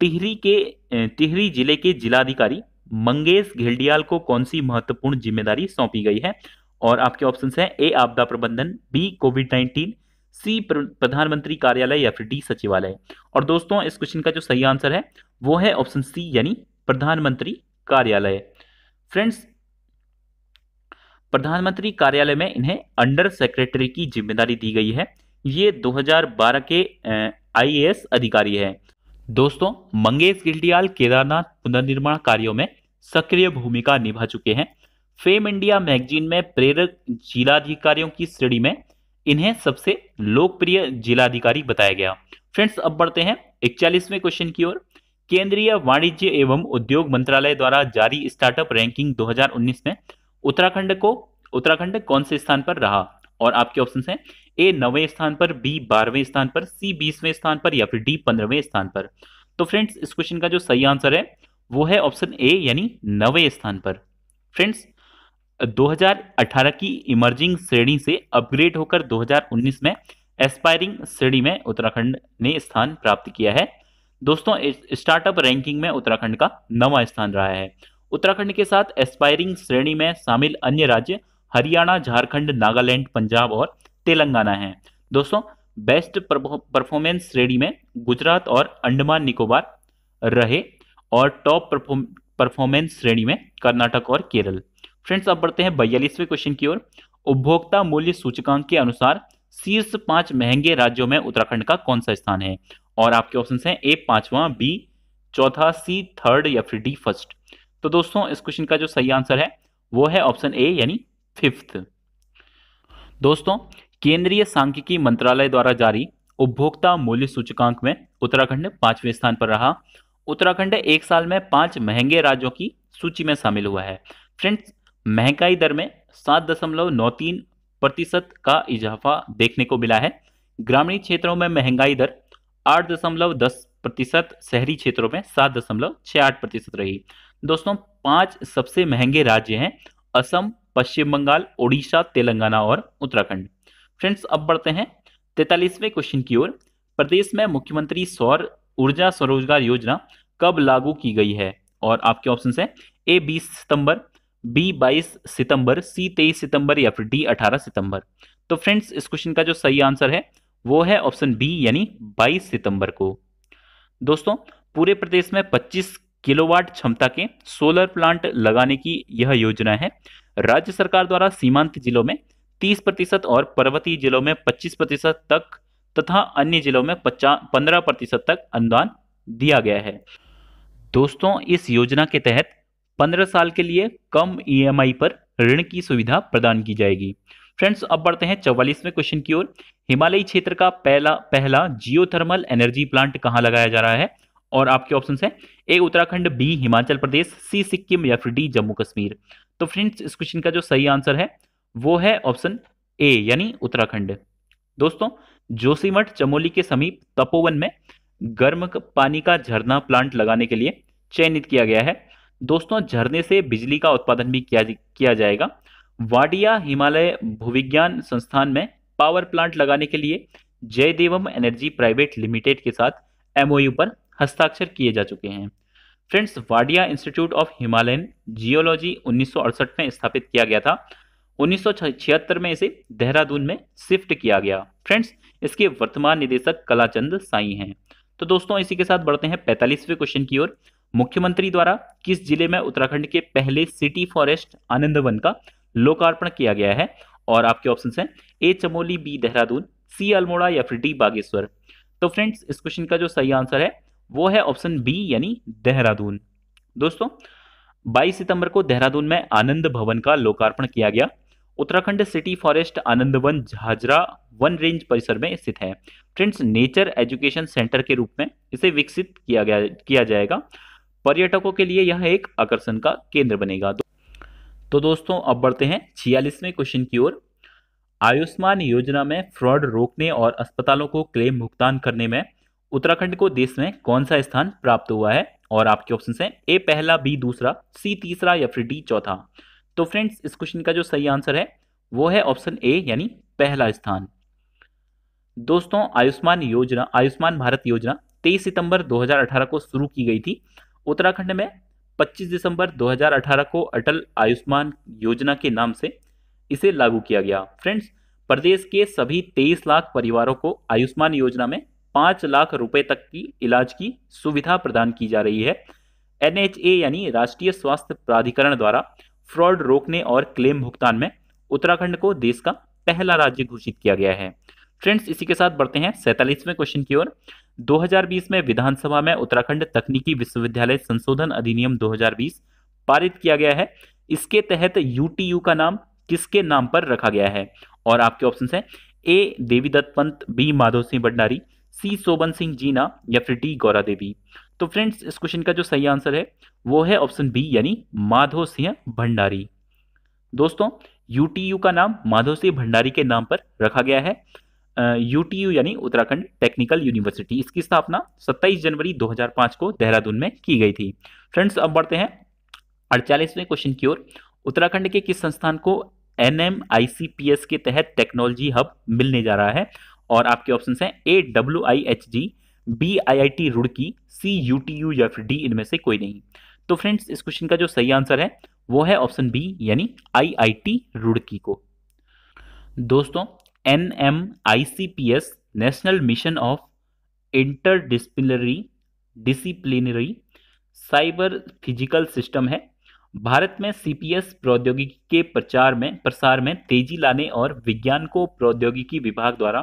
टिहरी के टिहरी जिले के जिलाधिकारी मंगेश घिल्डियाल को कौन सी महत्वपूर्ण जिम्मेदारी सौंपी गई है और आपके ऑप्शन हैं ए आपदा प्रबंधन बी कोविड नाइन्टीन सी प्रधानमंत्री कार्यालय या फिर डी सचिवालय और दोस्तों इस क्वेश्चन का जो सही आंसर है वो है ऑप्शन सी यानी प्रधानमंत्री कार्यालय फ्रेंड्स प्रधानमंत्री कार्यालय में इन्हें अंडर सेक्रेटरी की जिम्मेदारी दी गई है ये 2012 के आईएएस अधिकारी है दोस्तों मंगेश गिल्डियाल केदारनाथ पुनर्निर्माण कार्यों में सक्रिय भूमिका निभा चुके हैं फेम इंडिया मैगजीन में प्रेरक जिलाधिकारियों की श्रेणी में इन्हें सबसे लोकप्रिय जिलाधिकारी बताया गया फ्रेंड्स अब बढ़ते हैं इकचालीसवें क्वेश्चन की ओर केंद्रीय वाणिज्य एवं उद्योग मंत्रालय द्वारा जारी स्टार्टअप रैंकिंग 2019 में उत्तराखंड को उत्तराखंड कौन से स्थान पर रहा और आपके ऑप्शन हैं ए नवें स्थान पर बी बारहवें स्थान पर सी बीसवें स्थान पर या फिर डी पंद्रहवें स्थान पर तो फ्रेंड्स इस क्वेश्चन का जो सही आंसर है वो है ऑप्शन ए यानी नवे स्थान पर फ्रेंड्स 2018 की इमर्जिंग श्रेणी से अपग्रेड होकर 2019 में एस्पायरिंग श्रेणी में उत्तराखंड ने स्थान प्राप्त किया है दोस्तों स्टार्टअप रैंकिंग में उत्तराखंड का नवा स्थान रहा है उत्तराखंड के साथ एस्पायरिंग श्रेणी में शामिल अन्य राज्य हरियाणा झारखंड नागालैंड पंजाब और तेलंगाना है दोस्तों बेस्ट परफॉर्मेंस श्रेणी में गुजरात और अंडमान निकोबार रहे और टॉप परफॉर्मेंस श्रेणी में कर्नाटक और केरल फ्रेंड्स अब बढ़ते हैं बयालीसवें क्वेश्चन की ओर उपभोक्ता मूल्य सूचकांक के अनुसार शीर्ष पांच महंगे राज्यों में उत्तराखंड का कौन सा स्थान है और आपके ऑप्शन हैं ए पांचवा बी चौथा सी थर्ड या फिर डी फर्स्ट तो दोस्तों इस क्वेश्चन का जो सही आंसर है वो है ऑप्शन ए यानी फिफ्थ दोस्तों केंद्रीय सांख्यिकी मंत्रालय द्वारा जारी उपभोक्ता मूल्य सूचकांक में उत्तराखंड पांचवें स्थान पर रहा उत्तराखंड एक साल में पांच महंगे राज्यों की सूची में शामिल हुआ है फ्रेंड्स महंगाई दर में सात दशमलव नौ तीन प्रतिशत का इजाफा देखने को मिला है ग्रामीण क्षेत्रों में महंगाई दर आठ दशमलव दस प्रतिशत शहरी क्षेत्रों में सात दशमलव छः आठ प्रतिशत रही दोस्तों पांच सबसे महंगे राज्य हैं असम पश्चिम बंगाल ओडिशा तेलंगाना और उत्तराखंड फ्रेंड्स अब बढ़ते हैं तैतालीसवें क्वेश्चन की ओर प्रदेश में मुख्यमंत्री सौर ऊर्जा स्वरोजगार योजना कब लागू की गई है और आपके ऑप्शन है ए बीस सितंबर बी बाईस सितंबर सी तेईस सितंबर या फिर डी अठारह सितंबर तो फ्रेंड्स इस क्वेश्चन का जो सही आंसर है वो है ऑप्शन बी यानी बाईस सितंबर को दोस्तों पूरे प्रदेश में 25 किलोवाट क्षमता के सोलर प्लांट लगाने की यह योजना है राज्य सरकार द्वारा सीमांत जिलों में 30 प्रतिशत और पर्वतीय जिलों में 25 प्रतिशत तक तथा अन्य जिलों में पंद्रह प्रतिशत तक अनुदान दिया गया है दोस्तों इस योजना के तहत 15 साल के लिए कम ईएमआई e पर ऋण की सुविधा प्रदान की जाएगी फ्रेंड्स अब बढ़ते हैं चौवालीसवें क्वेश्चन की ओर हिमालयी क्षेत्र का पहला पहला जियोथर्मल एनर्जी प्लांट कहाँ लगाया जा रहा है और आपके ऑप्शन है A Uttarakhand B Himachal Pradesh C Sikkim या फिर डी जम्मू कश्मीर तो फ्रेंड्स इस क्वेश्चन का जो सही आंसर है वो है ऑप्शन ए यानी उत्तराखंड दोस्तों जोशीमठ चमोली के समीप तपोवन में गर्म पानी का झरना प्लांट लगाने के लिए चयनित किया गया है दोस्तों झरने से बिजली का उत्पादन भी किया किया जाएगा वाडिया हिमालय भूविज्ञान संस्थान में पावर प्लांट लगाने के लिए जयदेवम एनर्जी प्राइवेट लिमिटेड के साथ एमओयू पर हस्ताक्षर किए जा चुके हैं friends Wadia institute of Himalayan geology उन्नीस में स्थापित किया गया था 1976 में इसे देहरादून में शिफ्ट किया गया फ्रेंड्स इसके वर्तमान निदेशक कलाचंद साई हैं तो दोस्तों इसी के साथ बढ़ते हैं पैंतालीसवें क्वेश्चन की ओर मुख्यमंत्री द्वारा किस जिले में उत्तराखंड के पहले सिटी फॉरेस्ट आनंद वन का लोकार्पण किया गया है और आपके ऑप्शन हैं A Chamoli B Dehradun C Almora या फिर डी बागेश्वर तो फ्रेंड्स इस क्वेश्चन का जो सही आंसर है वो है ऑप्शन बी यानी देहरादून दोस्तों 22 सितंबर को देहरादून में आनंद भवन का लोकार्पण किया गया उत्तराखंड सिटी फॉरेस्ट आनंदवन झाजरा वन रेंज परिसर में स्थित है फ्रेंड्स नेचर एजुकेशन सेंटर के रूप में इसे विकसित किया गया किया जाएगा पर्यटकों के लिए यह एक आकर्षण का केंद्र बनेगा तो दोस्तों अब बढ़ते हैं छियालीसवें क्वेश्चन की ओर आयुष्मान योजना में फ्रॉड रोकने और अस्पतालों को क्लेम भुगतान करने में उत्तराखंड को देश में कौन सा स्थान प्राप्त हुआ है और आपके ऑप्शन हैं ए पहला बी दूसरा सी तीसरा या फिर डी चौथा तो फ्रेंड्स इस क्वेश्चन का जो सही आंसर है वो है ऑप्शन ए यानी पहला स्थान दोस्तों आयुष्मान योजना आयुष्मान भारत योजना 23 सितंबर 2018 को शुरू की गई थी उत्तराखंड में 25 दिसंबर 2018 को अटल आयुष्मान योजना के नाम से इसे लागू किया गया फ्रेंड्स प्रदेश के सभी 23 लाख परिवारों को आयुष्मान योजना में 5 लाख रुपए तक की इलाज की सुविधा प्रदान की जा रही है एन यानी राष्ट्रीय स्वास्थ्य प्राधिकरण द्वारा फ्रॉड रोकने और क्लेम भुगतान में उत्तराखंड को देश का पहला राज्य घोषित किया गया है फ्रेंड्स इसी के साथ बढ़ते हैं सैतालीसवें क्वेश्चन की ओर 2020 में विधानसभा में उत्तराखंड तकनीकी विश्वविद्यालय संशोधन अधिनियम 2020 पारित किया गया है इसके तहत यूटीयू का नाम किसके नाम पर रखा गया है और आपके ऑप्शन है A Devidutt Pant B Madhav Singh Bhandari C Soban Singh Jeena या फिर डी गौरा देवी तो फ्रेंड्स इस क्वेश्चन का जो सही आंसर है वो है ऑप्शन बी यानी माधो सिंह भंडारी दोस्तों यूटीयू का नाम माधो सिंह भंडारी के नाम पर रखा गया है यूटीयू यानी उत्तराखंड टेक्निकल यूनिवर्सिटी इसकी स्थापना 27 जनवरी 2005 को देहरादून में की गई थी फ्रेंड्स अब बढ़ते हैं अड़चालीसवें क्वेश्चन की ओर उत्तराखंड के किस संस्थान को एन के तहत टेक्नोलॉजी हब मिलने जा रहा है और आपके ऑप्शन हैं A W I H G B I I T Roorkee C U T U या फिर डी इनमें से कोई नहीं तो फ्रेंड्स इस क्वेश्चन का जो सही आंसर है वो है ऑप्शन बी यानी आई आई टी रुड़की को दोस्तों N M I C P S national mission of inter disciplinary disciplinary cyber physical system है भारत में सी पी एस प्रौद्योगिकी के प्रचार में प्रसार में तेजी लाने और विज्ञान को प्रौद्योगिकी विभाग द्वारा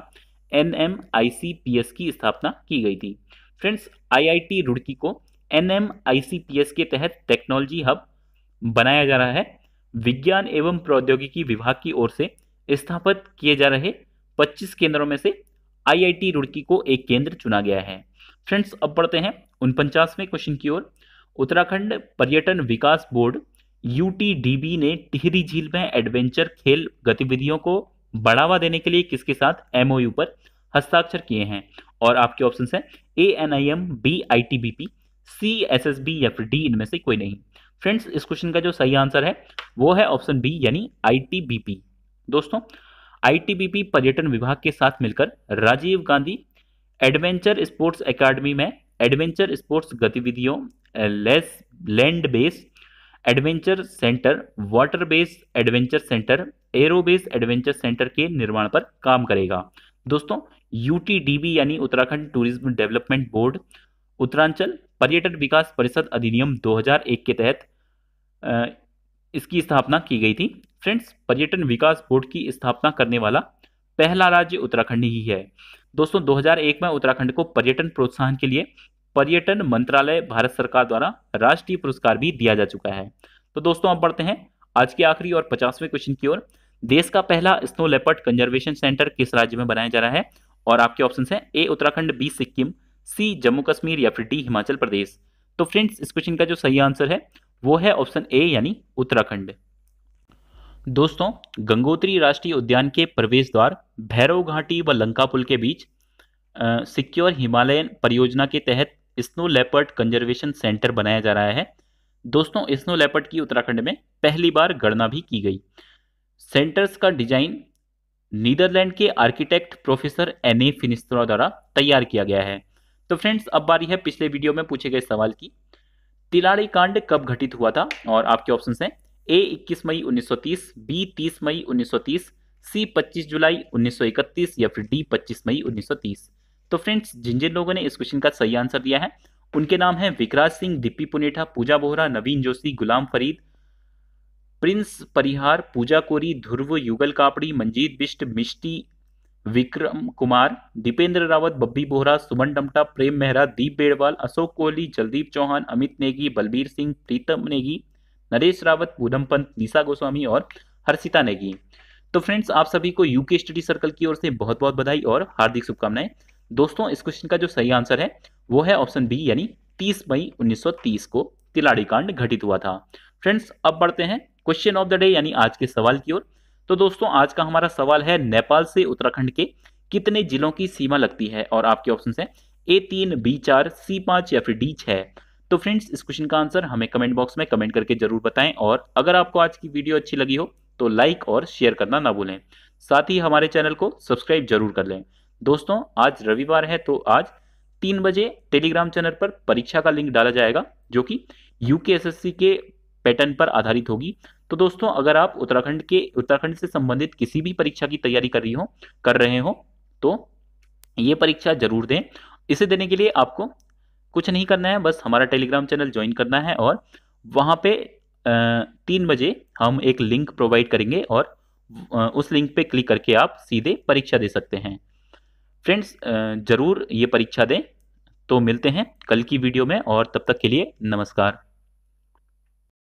N M I C P S की स्थापना की गई थी फ्रेंड्स आईआईटी रुड़की को N M I C P S के तहत टेक्नोलॉजी हब बनाया जा रहा है विज्ञान एवं प्रौद्योगिकी विभाग की ओर से स्थापित किए जा रहे 25 केंद्रों में से आईआईटी रुड़की को एक केंद्र चुना गया है फ्रेंड्स अब पढ़ते हैं उनपचासवें क्वेश्चन की ओर उत्तराखंड पर्यटन विकास बोर्ड यूटीडीबी ने टिहरी झील में एडवेंचर खेल गतिविधियों को बढ़ावा देने के लिए किसके साथ एमओयू पर हस्ताक्षर किए हैं और आपके ऑप्शन है A N I M B I T B P C S S B या फिर डी इनमें से कोई नहीं फ्रेंड्स इस क्वेश्चन का जो सही आंसर है वो है ऑप्शन बी यानी आई टी बी पी दोस्तों आईटीबीपी पर्यटन विभाग के साथ मिलकर Rajiv Gandhi adventure sports academy में एडवेंचर स्पोर्ट्स गतिविधियों लेस land base adventure centre water base adventure centre aero base adventure centre के निर्माण पर काम करेगा दोस्तों यूटीडीबी यानी Uttarakhand tourism development board Uttaranchal पर्यटन विकास परिषद अधिनियम 2001 के तहत इसकी स्थापना की गई थी फ्रेंड्स पर्यटन विकास बोर्ड की स्थापना करने वाला पहला राज्य उत्तराखंड ही है दोस्तों 2001 में उत्तराखंड को पर्यटन प्रोत्साहन के लिए पर्यटन मंत्रालय भारत सरकार द्वारा राष्ट्रीय पुरस्कार भी दिया जा चुका है तो दोस्तों अब बढ़ते हैं आज के आखिरी और पचासवें क्वेश्चन की ओर देश का पहला स्नो लेपर्ड कंजर्वेशन सेंटर किस राज्य में बनाया जा रहा है और आपके ऑप्शन है A Uttarakhand B Sikkim C Jammu Kashmir या फिर डी हिमाचल प्रदेश तो फ्रेंड्स इस क्वेश्चन का जो सही आंसर है वो है ऑप्शन ए यानी उत्तराखंड दोस्तों गंगोत्री राष्ट्रीय उद्यान के प्रवेश द्वार भैरव घाटी व लंका पुल के बीच सिक्योर हिमालयन परियोजना के तहत स्नो लेपर्ड कंजर्वेशन सेंटर बनाया जा रहा है दोस्तों स्नो लेपर्ड की उत्तराखंड में पहली बार गणना भी की गई सेंटर्स का डिजाइन नीदरलैंड के आर्किटेक्ट प्रोफेसर एन ए फिनिस्त्रा द्वारा तैयार किया गया है तो फ्रेंड्स अब बारी है पिछले वीडियो में पूछे गए सवाल की तिलाड़ी कांड कब घटित हुआ था और आपके ऑप्शन हैं ए 21 मई 1930 बी 30 मई 1930 सी 25 जुलाई 1931 या फिर डी 25 मई 1930 तो फ्रेंड्स जिन जिन लोगों ने इस क्वेश्चन का सही आंसर दिया है उनके नाम है विकराज सिंह दिप्पी पुनेठा पूजा बोहरा नवीन जोशी गुलाम फरीद प्रिंस परिहार पूजा कोरी ध्रुव युगल कापड़ी मंजीत बिष्ट मिष्टी विक्रम कुमार दीपेंद्र रावत बब्बी बोहरा सुमन डमटा प्रेम मेहरा दीप बेड़वाल अशोक कोहली जलदीप चौहान अमित नेगी बलबीर सिंह प्रीतम नेगी नरेश रावत पूनम पंत निशा गोस्वामी और हर्षिता नेगी तो फ्रेंड्स आप सभी को यूके स्टडी सर्कल की ओर से बहुत बहुत बधाई और हार्दिक शुभकामनाएं दोस्तों इस क्वेश्चन का जो सही आंसर है वो है ऑप्शन बी यानी 30 मई 1930 को तिलाड़ी कांड घटित हुआ था फ्रेंड्स अब बढ़ते हैं क्वेश्चन ऑफ द डे यानी आज के सवाल की ओर तो दोस्तों आज का हमारा सवाल है नेपाल से उत्तराखंड के कितने जिलों की सीमा लगती है और आपके ऑप्शन है ए तीन बी चार सी पांच या फिर डी छह तो फ्रेंड्स इस क्वेश्चन का आंसर हमें कमेंट बॉक्स में कमेंट करके जरूर बताएं और अगर आपको आज की वीडियो अच्छी लगी हो तो लाइक और शेयर करना ना भूलें साथ ही हमारे चैनल को सब्सक्राइब जरूर कर लें दोस्तों आज रविवार है तो आज तीन बजे टेलीग्राम चैनल पर परीक्षा का लिंक डाला जाएगा जो कि यूकेएसएससी के पैटर्न पर आधारित होगी तो दोस्तों अगर आप उत्तराखंड के उत्तराखंड से संबंधित किसी भी परीक्षा की तैयारी कर रही हो कर रहे हो तो ये परीक्षा जरूर दें इसे देने के लिए आपको कुछ नहीं करना है बस हमारा टेलीग्राम चैनल ज्वाइन करना है और वहाँ पे तीन बजे हम एक लिंक प्रोवाइड करेंगे और उस लिंक पे क्लिक करके आप सीधे परीक्षा दे सकते हैं फ्रेंड्स ज़रूर ये परीक्षा दें तो मिलते हैं कल की वीडियो में और तब तक के लिए नमस्कार